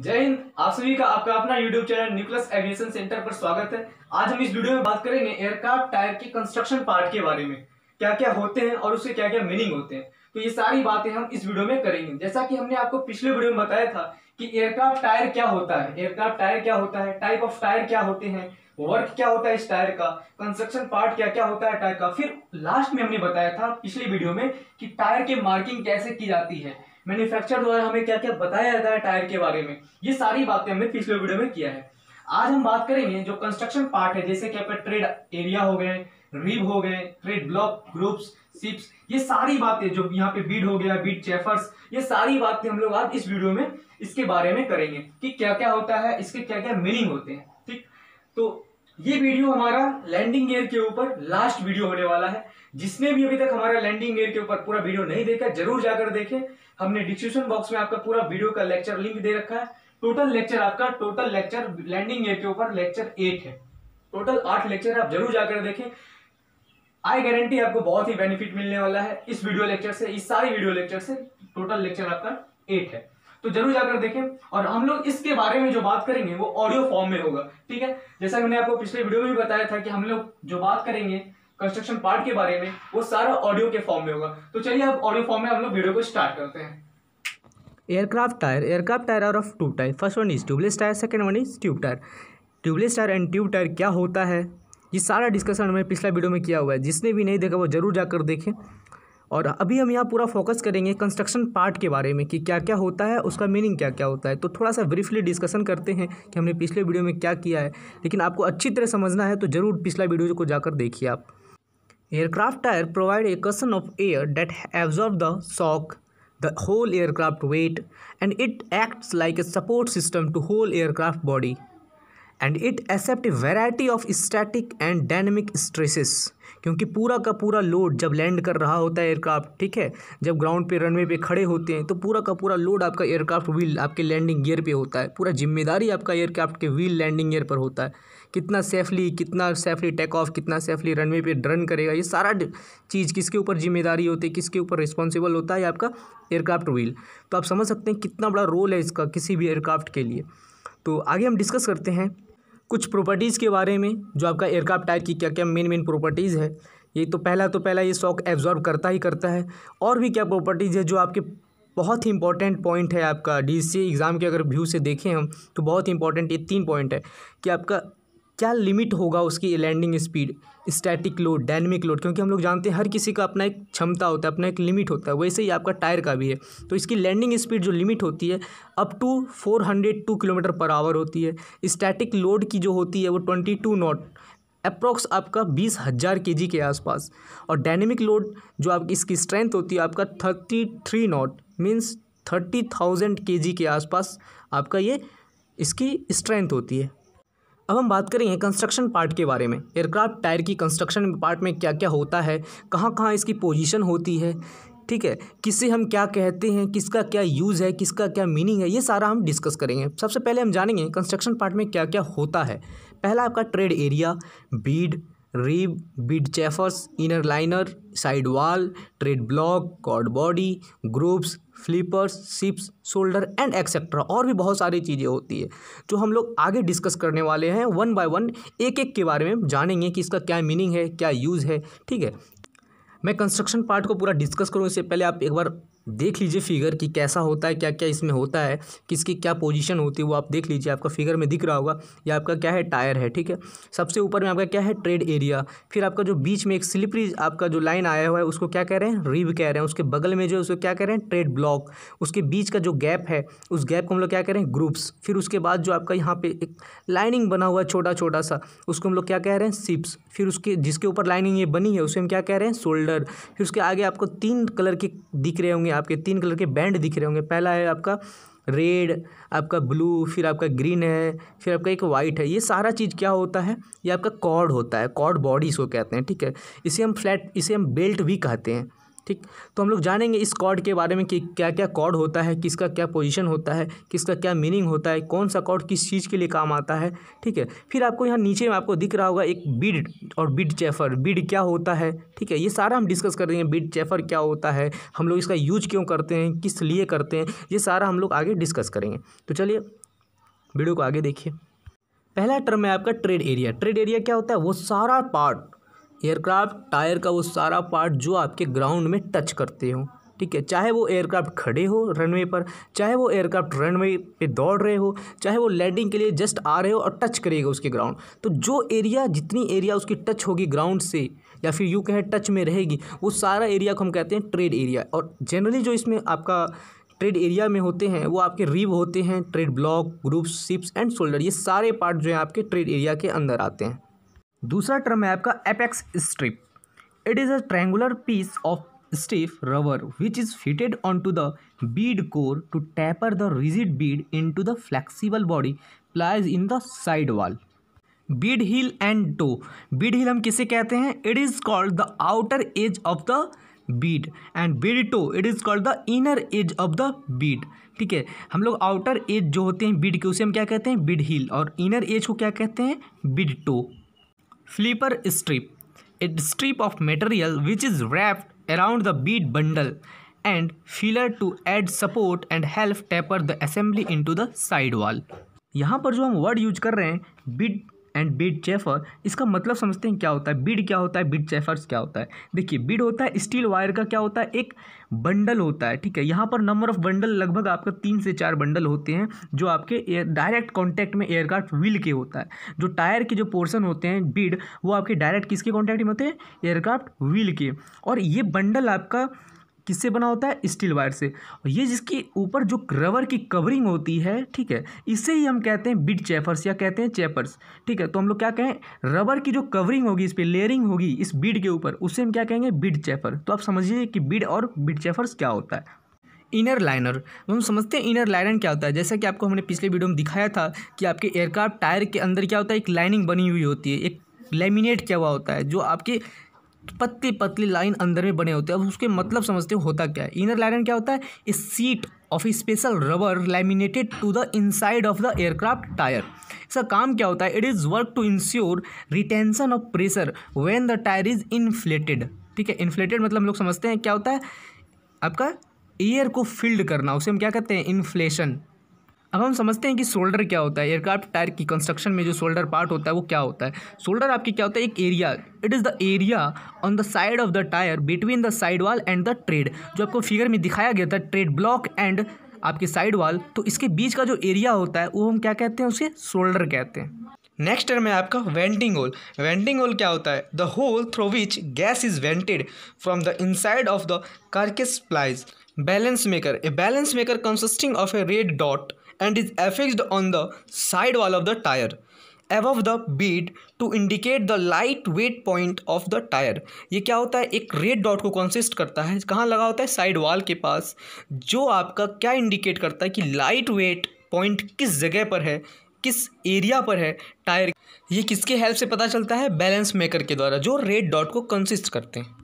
जय हिंद आप सभी का आपका अपना YouTube channel nucleus aviation centre पर स्वागत है आज हम इस वीडियो में बात करेंगे एयरक्राफ्ट टायर के कंस्ट्रक्शन पार्ट के बारे में क्या क्या होते हैं और उसके क्या क्या मीनिंग होते हैं तो ये सारी बातें हम इस वीडियो में करेंगे जैसा कि हमने आपको पिछले वीडियो में बताया था कि एयरक्राफ्ट टायर क्या होता है एयरक्राफ्ट टायर क्या होता है टाइप ऑफ टायर क्या होते हैं वर्क क्या होता है इस टायर का कंस्ट्रक्शन पार्ट क्या क्या होता है टायर का फिर लास्ट में हमने बताया था पिछले वीडियो में कि टायर के मार्किंग कैसे की जाती है मैन्युफैक्चर द्वारा हमें क्या क्या बताया जाता है टायर के बारे में ये सारी बातें हमने पिछले वीडियो में किया है आज हम बात करेंगे जो कंस्ट्रक्शन पार्ट है जैसे कि आपका ट्रेड एरिया हो गए रिब हो गए ट्रेड ब्लॉक ग्रुप्स सिप्स ये सारी बातें जो यहाँ पे बीड हो गया बीड चेफर्स ये सारी बातें हम लोग आज इस वीडियो में इसके बारे में करेंगे कि क्या क्या होता है इसके क्या क्या मीनिंग होते हैं ठीक तो ये वीडियो हमारा लैंडिंग गेयर के ऊपर लास्ट वीडियो होने वाला है जिसने भी अभी तक हमारा लैंडिंग गेयर के ऊपर पूरा वीडियो नहीं देखा जरूर जाकर देखें हमने डिस्क्रिप्शन बॉक्स में आपका पूरा वीडियो का लेक्चर लिंक दे रखा है टोटल लेक्चर आपका टोटल लेक्चर लैंडिंग एयर के ऊपर लेक्चर एट है टोटल आठ लेक्चर आप जरूर जाकर देखें आई गारंटी आपको बहुत ही बेनिफिट मिलने वाला है इस वीडियो लेक्चर से इस सारी वीडियो लेक्चर से टोटल लेक्चर आपका एट है तो जरूर जाकर देखें और हम लोग इसके बारे में जो बात करेंगे वो ऑडियो फॉर्म में होगा ठीक है जैसा मैंने आपको पिछले वीडियो में भी बताया था कि हम लोग जो बात करेंगे कंस्ट्रक्शन पार्ट के बारे में वो सारा ऑडियो के फॉर्म में होगा तो चलिए अब ऑडियो फॉर्म में हम लोग वीडियो को स्टार्ट करते हैं aircraft tyre aircraft tyre are of two tyre first one is tubeless tyre second one is tube tyre tubeless tyre and tube tyre क्या होता है ये सारा डिस्कशन हमने पिछला वीडियो में किया हुआ है जिसने भी नहीं देखा वो जरूर जाकर देखें और अभी हम यहाँ पूरा फोकस करेंगे कंस्ट्रक्शन पार्ट के बारे में कि क्या क्या होता है उसका मीनिंग क्या क्या होता है तो थोड़ा सा ब्रीफली डिस्कशन करते हैं कि हमने पिछले वीडियो में क्या किया है लेकिन आपको अच्छी तरह समझना है तो ज़रूर पिछला वीडियो को जाकर देखिए आप Aircraft tire provide a cushion of air that absorbs the shock, the whole aircraft weight, and it acts like a support system to whole aircraft body. And it accept variety of static and dynamic stresses क्योंकि पूरा का पूरा load जब land कर रहा होता है aircraft ठीक है जब ग्राउंड पे रनवे पे खड़े होते हैं तो पूरा का पूरा लोड आपका एयरक्राफ्ट व्हील आपके लैंडिंग गियर पे होता है पूरा जिम्मेदारी आपका एयरक्राफ्ट के व्हील लैंडिंग गियर पर होता है कितना सेफली कितना सेफली टेक ऑफ कितना सेफली रनवे पे रन करेगा ये सारा चीज़ किसके ऊपर जिम्मेदारी होती है किसके ऊपर रिस्पॉन्सिबल होता है आपका एयरक्राफ्ट व्हील तो आप समझ सकते हैं कितना बड़ा रोल है इसका किसी भी एयरक्राफ्ट के लिए तो आगे हम डिस्कस करते हैं कुछ प्रॉपर्टीज़ के बारे में जो आपका एयरक्राफ्ट टाइप की क्या क्या मेन मेन प्रॉपर्टीज़ है ये तो पहला तो पहला ये शॉक एब्जॉर्ब करता ही करता है और भी क्या प्रॉपर्टीज़ है जो आपके बहुत ही इंपॉर्टेंट पॉइंट है आपका डी एग्ज़ाम के अगर व्यू से देखें हम तो बहुत ही इंपॉर्टेंट ये तीन पॉइंट है कि आपका क्या लिमिट होगा उसकी landing speed static load dynamic load क्योंकि हम लोग जानते हैं हर किसी का अपना एक क्षमता होता है अपना एक लिमिट होता है वैसे ही आपका टायर का भी है तो इसकी लैंडिंग स्पीड जो लिमिट होती है up to four hundred two kilometre per hour होती है स्टैटिक लोड की जो होती है वो ट्वेंटी टू नॉट अप्रॉक्स आपका बीस हज़ार के के आसपास और डायनेमिक लोड जो आप इसकी स्ट्रेंथ होती है आपका thirty three knot means thirty thousand के के आसपास आपका ये इसकी स्ट्रेंथ होती है अब हम बात करेंगे कंस्ट्रक्शन पार्ट के बारे में एयरक्राफ्ट टायर की कंस्ट्रक्शन पार्ट में क्या क्या होता है कहाँ कहाँ इसकी पोजीशन होती है ठीक है किसे हम क्या कहते हैं किसका क्या यूज़ है किसका क्या मीनिंग है ये सारा हम डिस्कस करेंगे सबसे पहले हम जानेंगे कंस्ट्रक्शन पार्ट में क्या क्या होता है पहला आपका tread area bead rib bead chafers inner liner side wall tread block cord body grooves flippers sipes shoulder and etcetera और भी बहुत सारी चीज़ें होती है जो हम लोग आगे डिस्कस करने वाले हैं वन बाय वन एक एक के बारे में जानेंगे कि इसका क्या मीनिंग है क्या यूज़ है ठीक है मैं कंस्ट्रक्शन पार्ट को पूरा डिस्कस करूँ इससे पहले आप एक बार देख लीजिए फिगर कि कैसा होता है क्या क्या इसमें होता है किसकी क्या पोजीशन होती है वो आप देख लीजिए आपका फिगर में दिख रहा होगा या आपका क्या है टायर है ठीक है सबसे ऊपर में आपका क्या है ट्रेड एरिया फिर आपका जो बीच में एक स्लिपरी आपका जो लाइन आया हुआ है उसको क्या कह रहे हैं रिब कह रहे हैं उसके बगल में जो है उसको क्या कह रहे हैं ट्रेड ब्लॉक उसके बीच का जो गैप है उस गैप को हम लोग क्या कह रहे हैं ग्रुप्स फिर उसके बाद जो आपका यहाँ पर एक लाइनिंग बना हुआ है छोटा छोटा सा उसको हम लोग क्या कह रहे हैं सिप्स फिर उसके जिसके ऊपर लाइनिंग ये बनी है उसे हम क्या कह रहे हैं शोल्डर फिर उसके आगे आपको तीन कलर के दिख रहे होंगे आपके तीन कलर के बैंड दिख रहे होंगे पहला है आपका रेड आपका ब्लू फिर आपका ग्रीन है फिर आपका एक वाइट है ये सारा चीज़ क्या होता है ये आपका कॉर्ड होता है कॉर्ड बॉडी इसको कहते हैं ठीक है इसे हम फ्लैट इसे हम बेल्ट भी कहते हैं ठीक तो हम लोग जानेंगे इस कॉर्ड के बारे में कि क्या क्या कॉर्ड होता है किसका क्या पोजीशन होता है किसका क्या मीनिंग होता है कौन सा कॉर्ड किस चीज़ के लिए काम आता है ठीक है फिर आपको यहाँ नीचे में आपको दिख रहा होगा एक बिड और बिड चेफर बिड क्या होता है ठीक है ये सारा हम डिस्कस कर देंगे बिड चेफर क्या होता है हम लोग इसका यूज क्यों करते हैं किस लिए करते हैं ये सारा हम लोग आगे डिस्कस करेंगे तो चलिए वीडियो को आगे देखिए पहला टर्म है आपका ट्रेड एरिया ट्रेड एरिया क्या होता है वो सारा पार्ट एयरक्राफ्ट टायर का वो सारा पार्ट जो आपके ग्राउंड में टच करते हो ठीक है चाहे वो एयरक्राफ्ट खड़े हो रनवे पर चाहे वो एयरक्राफ्ट रनवे पे दौड़ रहे हो चाहे वो लैंडिंग के लिए जस्ट आ रहे हो और टच करेगा उसके ग्राउंड तो जो एरिया जितनी एरिया उसकी टच होगी ग्राउंड से या फिर यू कहें टच में रहेगी वो सारा एरिया को हम कहते हैं ट्रेड एरिया और जनरली जो इसमें आपका ट्रेड एरिया में होते हैं वो आपके रिब होते हैं tread block grooves sipes and shoulder ये सारे पार्ट जो हैं आपके ट्रेड एरिया के अंदर आते हैं दूसरा टर्म है आपका apex strip it is a triangular piece of rubber which is fitted on to the bead core to taper the rigid bead in to the flexible body plies in the side wall bead heel and toe bead heel हम किसे कहते हैं it is called the outer edge of the bead and bead toe it is called the inner edge of the bead ठीक है हम लोग outer as जो होते हैं बीड के उसे हम क्या कहते हैं बीड हिल और इनर एज को क्या कहते हैं bead toe flipper strip a strip of material which is wrapped around the bead bundle and filler to add support and help taper the assembly into the side wall यहाँ पर जो हम word use कर रहे हैं bid and bid चेफर इसका मतलब समझते हैं क्या होता है बिड क्या होता है बिड चेफर्स क्या होता है देखिए बिड होता है स्टील वायर का क्या होता है एक बंडल होता है ठीक है यहाँ पर नंबर ऑफ बंडल लगभग आपका तीन से चार बंडल होते हैं जो आपके डायरेक्ट कॉन्टैक्ट में एयरक्राफ्ट व्हील के होता है जो टायर के जो पोर्सन होते हैं बिड वो आपके डायरेक्ट किसके कॉन्टैक्ट में होते हैं एयरक्राफ्ट व्हील के और ये बंडल आपका किससे बना होता है स्टील वायर से और ये जिसकी ऊपर जो रबर की कवरिंग होती है ठीक है इसे ही हम कहते हैं बिड चैफर्स या कहते हैं चैपर्स ठीक है तो हम लोग क्या कहें रबर की जो कवरिंग होगी इस पर लेयरिंग होगी इस बिड के ऊपर उससे हम क्या कहेंगे बिड चैफर तो आप समझिए कि बिड और बिड चैफर्स क्या होता है इनर लाइनर तो हम समझते हैं इनर लाइनर क्या होता है जैसा कि आपको हमने पिछले वीडियो में दिखाया था कि आपके एयरक्राफ्ट टायर के अंदर क्या होता है एक लाइनिंग बनी हुई होती है एक लेमिनेट क्या हुआ होता है जो आपके पतली पतली लाइन अंदर में बने होते हैं अब उसके मतलब समझते हो होता क्या है इनर लाइनर क्या होता है a sheet of a special rubber laminated to the inside of the aircraft tyre इसका काम क्या होता है it is work to ensure retention of pressure when the tyre is inflated ठीक है इन्फ्लेटेड मतलब हम लोग समझते हैं क्या होता है आपका एयर को फिल्ड करना उसे हम क्या कहते हैं इन्फ्लेशन अब हम समझते हैं कि शोल्डर क्या होता है एयरक्राफ्ट टायर की कंस्ट्रक्शन में जो शोल्डर पार्ट होता है वो क्या होता है शोल्डर आपके क्या होता है एक area it is the area on the side of the tyre between the side wall and the tread जो आपको फिगर में दिखाया गया था ट्रेड ब्लॉक एंड आपके साइड वाल तो इसके बीच का जो एरिया होता है वो हम क्या कहते हैं उसे शोल्डर कहते हैं नेक्स्ट टर्म है आपका वेंटिंग होल वेंटिंग होल क्या होता है the hole through which gas is vented from the inside of the carcass plies balance marker a balance marker consisting of a red dot and is affixed on the side wall of the tyre above the bead to indicate the light weight point of the tyre ये क्या होता है एक red dot को consist करता है कहाँ लगा होता है साइड वॉल के पास जो आपका क्या इंडिकेट करता है कि लाइट वेट पॉइंट किस जगह पर है किस एरिया पर है टायर ये किसके हेल्प से पता चलता है बैलेंस मेकर के द्वारा जो रेड डॉट को कंसिस्ट करते हैं